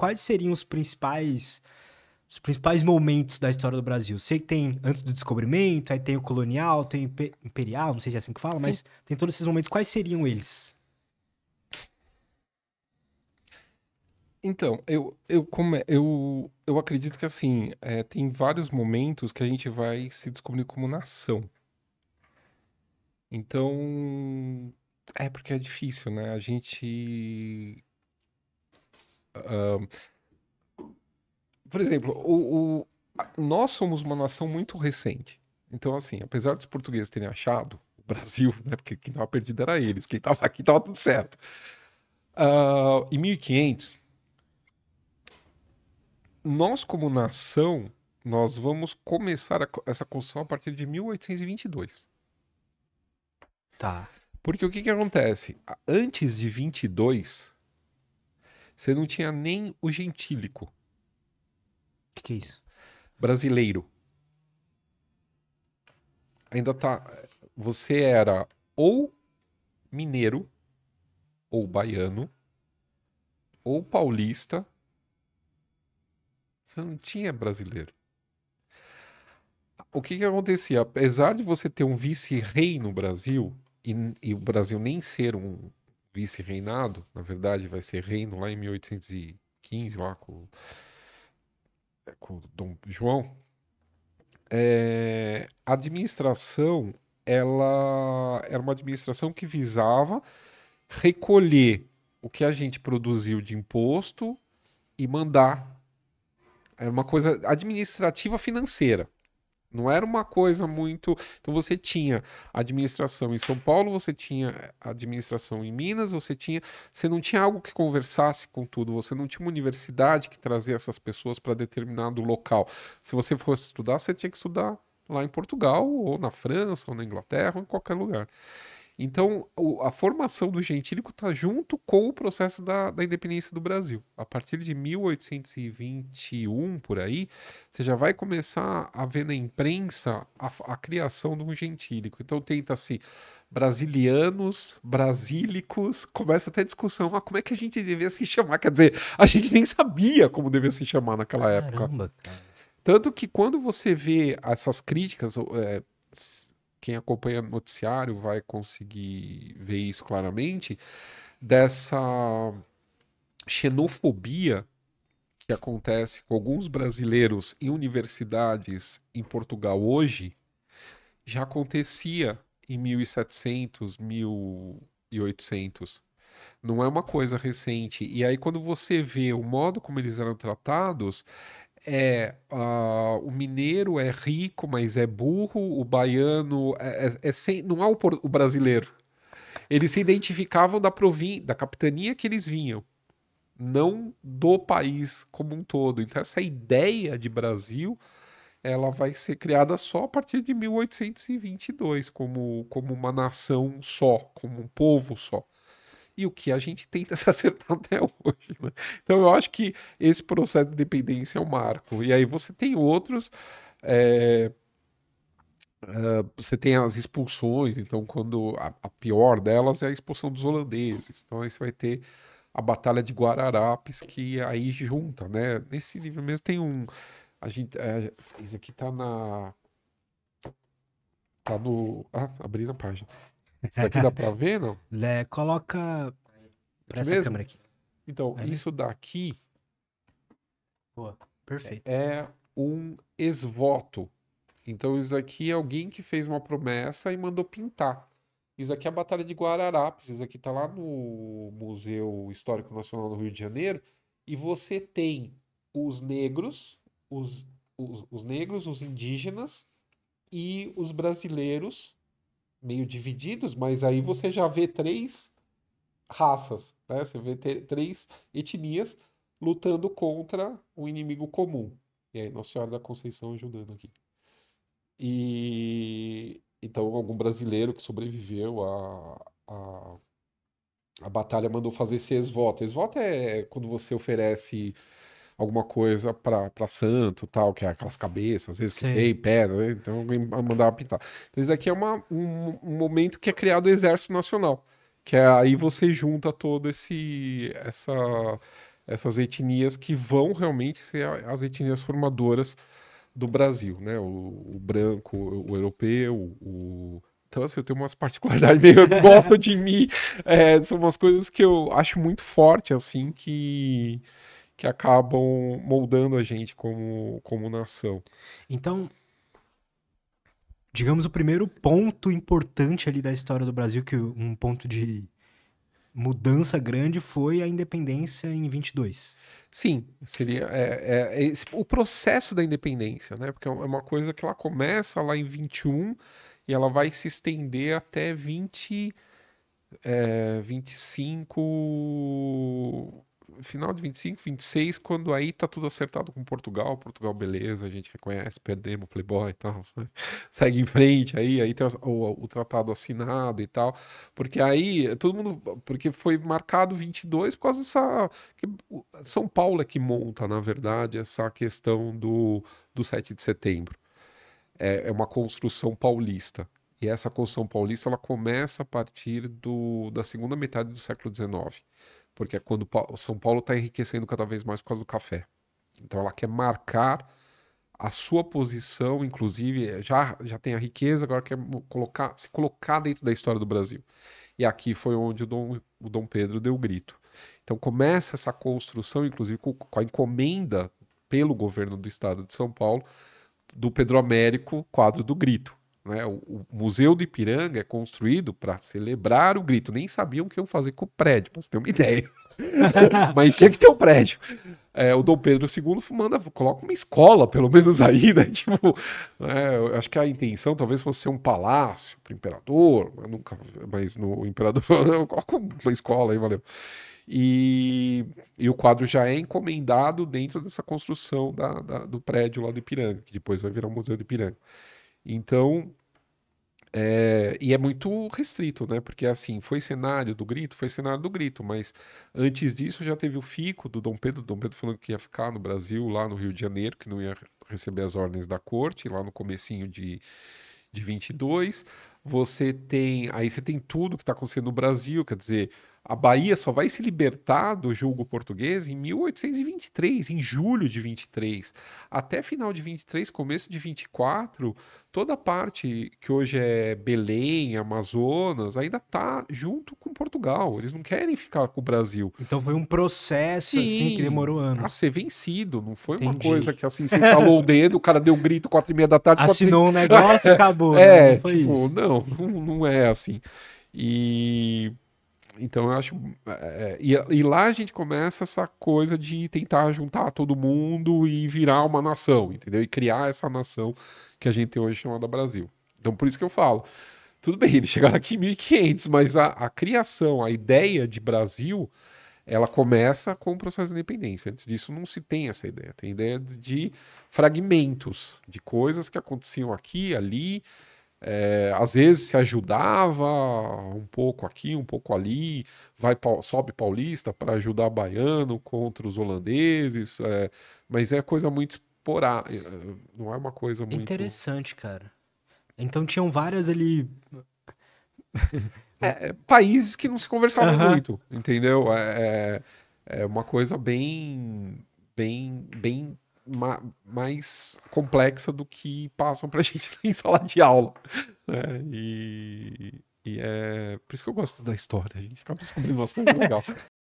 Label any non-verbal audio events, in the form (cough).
quais seriam os principais os principais momentos da história do Brasil. Sei que tem antes do descobrimento, aí tem o colonial, tem o imperial, não sei se é assim que fala, Sim. mas tem todos esses momentos. Quais seriam eles? Então, eu, eu, como é, eu, eu acredito que assim, é, tem vários momentos que a gente vai se descobrir como nação. Então, é porque é difícil, né? A gente por exemplo, o, o, nós somos uma nação muito recente. Então, assim, apesar dos portugueses terem achado o Brasil, né, porque quem estava perdido era eles, quem estava aqui estava tudo certo. Uh, em 1500, nós como nação, nós vamos começar a, essa construção a partir de 1822. Tá. Porque o que que acontece? Antes de 22, você não tinha nem o gentílico. O que, que é isso? Brasileiro. Ainda tá. Você era ou mineiro, ou baiano, ou paulista. Você não tinha brasileiro. O que, que acontecia? Apesar de você ter um vice-rei no Brasil, e, e o Brasil nem ser um, vice-reinado, na verdade vai ser reino lá em 1815, lá com, é, com Dom João, é, a administração ela era uma administração que visava recolher o que a gente produziu de imposto e mandar. Era uma coisa administrativa financeira. Não era uma coisa muito. Então você tinha administração em São Paulo, você tinha eh, administração em Minas, você tinha. Você não tinha algo que conversasse com tudo, você não tinha uma universidade que trazia essas pessoas para determinado local. Se você fosse estudar, você tinha que estudar lá em Portugal, ou na França, ou na Inglaterra, ou em qualquer lugar. Então, a formação do gentílico está junto com o processo da, da, independência do Brasil. A partir de 1821, por aí, você já vai começar a ver na imprensa a, a criação de um gentílico. Então, tenta-se brasilianos, brasílicos, começa até a discussão, ah, como é que a gente devia se chamar? Quer dizer, a gente nem sabia como devia se chamar naquela Caramba, época. Cara. Tanto que quando você vê essas críticas... É, quem acompanha o noticiário vai conseguir ver isso claramente, dessa xenofobia que acontece com alguns brasileiros em universidades em Portugal hoje, já acontecia em 1700, 1800. Não é uma coisa recente. E aí, quando você vê o modo como eles eram tratados, é uh, o mineiro é rico, mas é burro, o baiano é, é, é sem, não há o, o, brasileiro. Eles se identificavam da província, da capitania que eles vinham, não do país como um todo. Então essa ideia de Brasil, ela vai ser criada só a partir de 1822 como como uma nação só, como um povo só e o que a gente tenta (laughs) se acertar até hoje. Né? Então eu acho que esse processo de dependência é um marco. E aí você tem outros. É... Uh, você tem as expulsões, então quando a, a, pior delas é a expulsão dos holandeses. Então aí você vai ter a Batalha de Guararapes, que aí junta, né? Nesse livro mesmo tem um... A gente, é, esse aqui tá na... Tá no... Ah, abri na página. Isso daqui dá pra ver, não? (laughs) É, coloca pra essa câmera aqui. Então, é isso daqui. Boa, perfeito. É um esvoto. Então, isso aqui é alguém que fez uma promessa e mandou pintar. Isso aqui é a Batalha de Guararapes. Isso aqui tá lá no Museu Histórico Nacional do Rio de Janeiro. E você tem os negros, os, os, os negros, os indígenas e os brasileiros meio divididos, mas aí você já vê três raças, né? Você vê três etnias lutando contra um inimigo comum. E aí, Nossa Senhora da Conceição ajudando aqui. E então algum brasileiro que sobreviveu à, a à batalha mandou fazer esse esvoto. Esvoto é quando você oferece alguma coisa para santo tal, que é aquelas cabeças, às vezes Sim. que tem pedra, né? então alguém mandava pintar. Então isso aqui é uma, um, um, momento que é criado o Exército Nacional, que é aí você junta todo esse essa essas etnias que vão realmente ser as etnias formadoras do Brasil, né? O, o branco, o, europeu, o então, assim, eu tenho umas particularidades (laughs) meio gosto de mim. É, são umas coisas que eu acho muito forte, assim, que que acabam moldando a gente como, como nação. Então, digamos o primeiro ponto importante ali da história do Brasil, que um ponto de mudança grande foi a independência em 22. Sim, seria é, é, é, esse, o processo da independência, né? Porque é uma é coisa que ela começa lá em 21 e ela vai se estender até 20, é, 25 final de 25, 26, quando aí tá tudo acertado com Portugal. Portugal, beleza, a gente reconhece, perdemos o Playboy e tal. Né? (laughs) Segue em frente aí, aí tem o, o, tratado assinado e tal. Porque aí todo mundo. Porque foi marcado 22 por causa dessa. São Paulo é que monta, na verdade, essa questão do, do 7 de setembro. é, é uma construção paulista. E essa construção paulista ela começa a partir do, da segunda metade do século XIX porque é quando São Paulo está enriquecendo cada vez mais por causa do café. Então ela quer marcar a sua posição, inclusive, eh, já, já tem a riqueza, agora quer colocar, se colocar dentro da história do Brasil. E aqui foi onde o Dom, o Dom Pedro deu o grito. Então começa essa construção, inclusive, com, com a encomenda pelo governo do estado de São Paulo do Pedro Américo, quadro do grito. Né? O, o, Museu do Ipiranga é construído para celebrar o grito. Nem sabiam o que iam fazer com o prédio, para você ter uma (laughs) ideia. Mas tinha que ter um prédio. É, o Dom Pedro II manda, coloca uma escola, pelo menos aí, né? (laughs) Tipo, é, acho que a intenção talvez fosse ser um palácio para o imperador, mas nunca, mas no imperador (laughs) coloca uma escola aí, valeu. E, e, o quadro já é encomendado dentro dessa construção da, da, do prédio lá do Ipiranga, que depois vai virar o Museu do Ipiranga. Então, é, e é muito restrito, né? Porque assim, foi cenário do grito, foi cenário do grito, mas antes disso já teve o fico do Dom Pedro, Dom Pedro falando que ia ficar no Brasil, lá no Rio de Janeiro, que não ia receber as ordens da corte, lá no comecinho de, de 22 você tem aí você tem tudo que está acontecendo no Brasil, quer dizer, a Bahia só vai se libertar do julgo português em 1823, em julho de 23. Até final de 23, começo de 24, toda a parte que hoje é Belém, Amazonas, ainda está junto com Portugal. Eles não querem ficar com o Brasil. Então foi um processo assim, Sim, assim, que demorou anos. A ser vencido, não foi Entendi. uma coisa que assim, você falou o dedo, o cara deu um grito quatro e meia da tarde. Assinou quatro... um (laughs) negócio e acabou. Né? É, não, tipo, isso. não não, não, não é assim. E então eu acho. É, é e, e, lá a gente começa essa coisa de tentar juntar todo mundo e virar uma nação, entendeu? E criar essa nação que a gente hoje chamada Brasil. Então por isso que eu falo. Tudo bem, eles chegaram aqui em 1500, mas a, a criação, a ideia de Brasil, ela começa com o processo de independência. Antes disso, não se tem essa ideia. Tem ideia de, de fragmentos, de coisas que aconteciam aqui, ali, é, às vezes se ajudava um pouco aqui, um pouco ali, vai sobe paulista para ajudar baiano contra os holandeses, é, mas é coisa muito esporá, é, não é uma coisa muito interessante, cara. Então tinham várias ali (laughs) é, é, países que não se conversavam uhum. muito, entendeu? É, é, é uma coisa bem, bem, bem ma mais complexa do que passam pra (laughs) gente em sala de aula. Né? E, e é por isso que eu gosto da história. A gente acaba descobrindo umas coisas (laughs) legais.